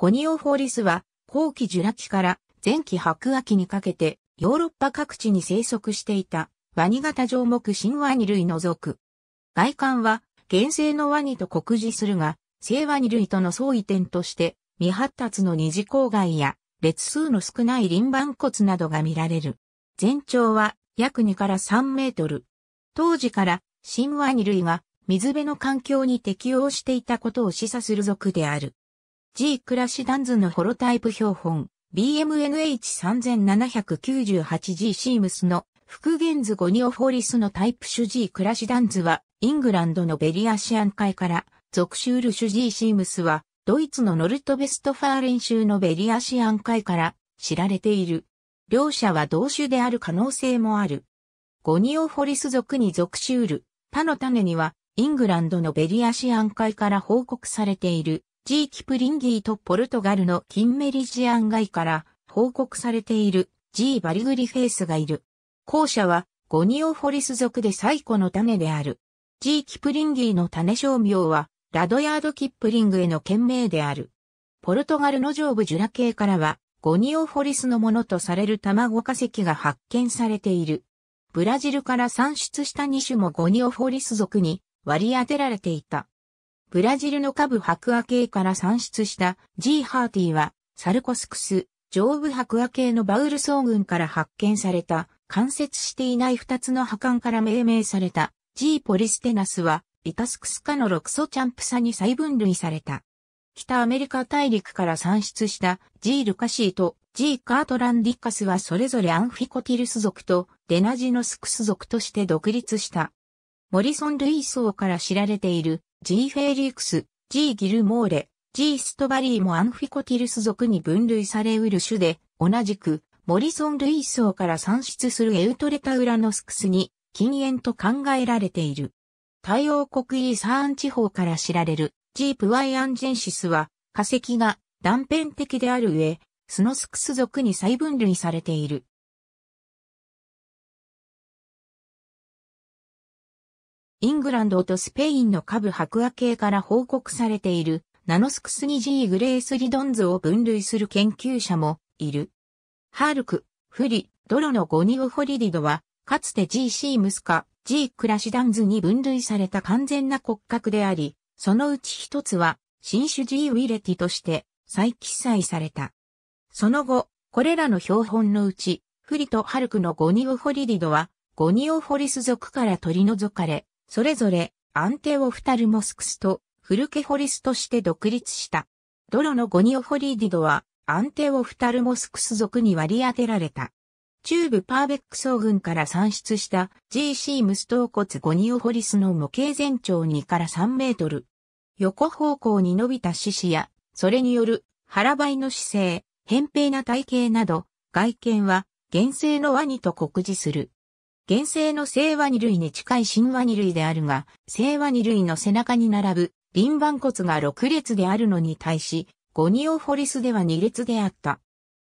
ゴニオフォリスは、後期ジュラ紀から前期白亜紀にかけて、ヨーロッパ各地に生息していた、ワニ型上目新ワニ類の属。外観は、原生のワニと酷似するが、生ワニ類との相違点として、未発達の二次郊外や、列数の少ない輪番骨などが見られる。全長は約2から3メートル。当時から新ワニ類が水辺の環境に適応していたことを示唆する属である。G クラシダンズのホロタイプ標本、BMNH3798G シームスの復元図ゴニオフォリスのタイプ種 G クラシダンズは、イングランドのベリアシアン海から、属州ル種 G シームスは、ドイツのノルトベストファーレン州のベリアシアン海から知られている。両者は同種である可能性もある。ゴニオフォリス族に属州ル、パの種には、イングランドのベリアシアン海から報告されているジー・キプリンギーとポルトガルのキンメリジアン街から報告されているジーバリグリフェイスがいる。後者はゴニオフォリス属で最古の種である。ジーキプリンギーの種商名はラドヤード・キップリングへの懸命である。ポルトガルの上部ジュラ系からはゴニオフォリスのものとされる卵化石が発見されている。ブラジルから産出した2種もゴニオフォリス属に割り当てられていた。ブラジルの下部白亜系から産出したジーハーティは、サルコスクス、上部白亜系のバウル層群から発見された、関節していない二つの破管から命名された、G ポリステナスは、イタスクス科のロクソチャンプサに再分類された。北アメリカ大陸から産出した G ルカシーと G カートランディカスはそれぞれアンフィコティルス属とデナジノスクス属として独立した。モリソン類層から知られている G. フェイリクス、G. ギルモーレ、G. ストバリーもアンフィコティルス属に分類されうる種で、同じく、モリソン類層から産出するエウトレタウラノスクスに禁煙と考えられている。太陽国イーサーン地方から知られる G. プワイアンジェンシスは化石が断片的である上、スノスクス属に再分類されている。イングランドとスペインの下部白亜系から報告されているナノスクスニジー・グレース・リドンズを分類する研究者もいる。ハールク、フリ、ドロのゴニオホリリドは、かつて G シームスか G クラシダンズに分類された完全な骨格であり、そのうち一つは新種 G ウィレティとして再記載された。その後、これらの標本のうち、フリとハルクのゴニオホリリドは、ゴニオホリス族から取り除かれ、それぞれアンテオフタルモスクスとフルケホリスとして独立した。ドロのゴニオホリーディドはアンテオフタルモスクス族に割り当てられた。中部パーベック層群から産出した GC ムスト骨ゴニオホリスの模型全長2から3メートル。横方向に伸びた獅子や、それによる腹ばいの姿勢、扁平な体型など、外見は原生のワニと酷似する。原生の聖和二類に近い神話二類であるが、聖和二類の背中に並ぶ、輪盤骨が6列であるのに対し、ゴニオフォリスでは2列であった。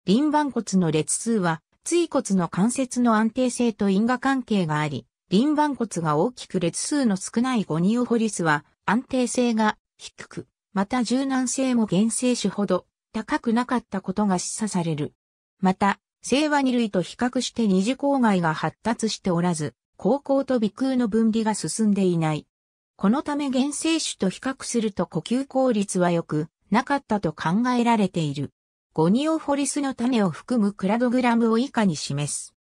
輪盤骨の列数は、椎骨の関節の安定性と因果関係があり、輪盤骨が大きく列数の少ないゴニオフォリスは安定性が低く、また柔軟性も原生種ほど高くなかったことが示唆される。また、生和二類と比較して二次郊外が発達しておらず、高校と鼻腔の分離が進んでいない。このため原生種と比較すると呼吸効率は良くなかったと考えられている。ゴニオフォリスの種を含むクラドグラムを以下に示す。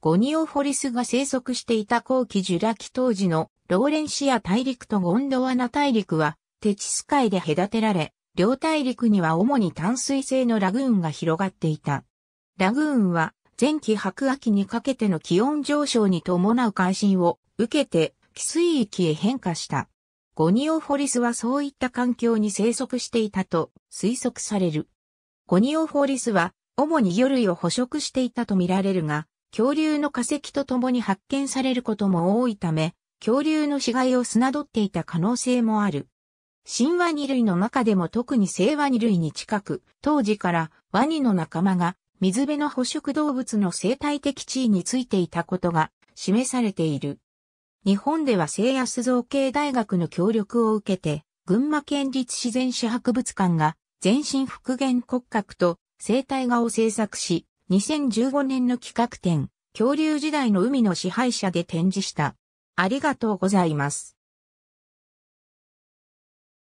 ゴニオフォリスが生息していた後期ジュラ紀当時のローレンシア大陸とゴンドワナ大陸はテチス海で隔てられ、両大陸には主に淡水性のラグーンが広がっていた。ラグーンは前期白秋にかけての気温上昇に伴う関心を受けて寄水域へ変化した。ゴニオフォリスはそういった環境に生息していたと推測される。ゴニオフォリスは主に魚類を捕食していたと見られるが、恐竜の化石とともに発見されることも多いため、恐竜の死骸を砂取っていた可能性もある。新ワニ類の中でも特に聖ワニ類に近く、当時からワニの仲間が水辺の捕食動物の生態的地位についていたことが示されている。日本では聖安造形大学の協力を受けて、群馬県立自然史博物館が全身復元骨格と生態画を制作し、2015年の企画展、恐竜時代の海の支配者で展示した。ありがとうございます。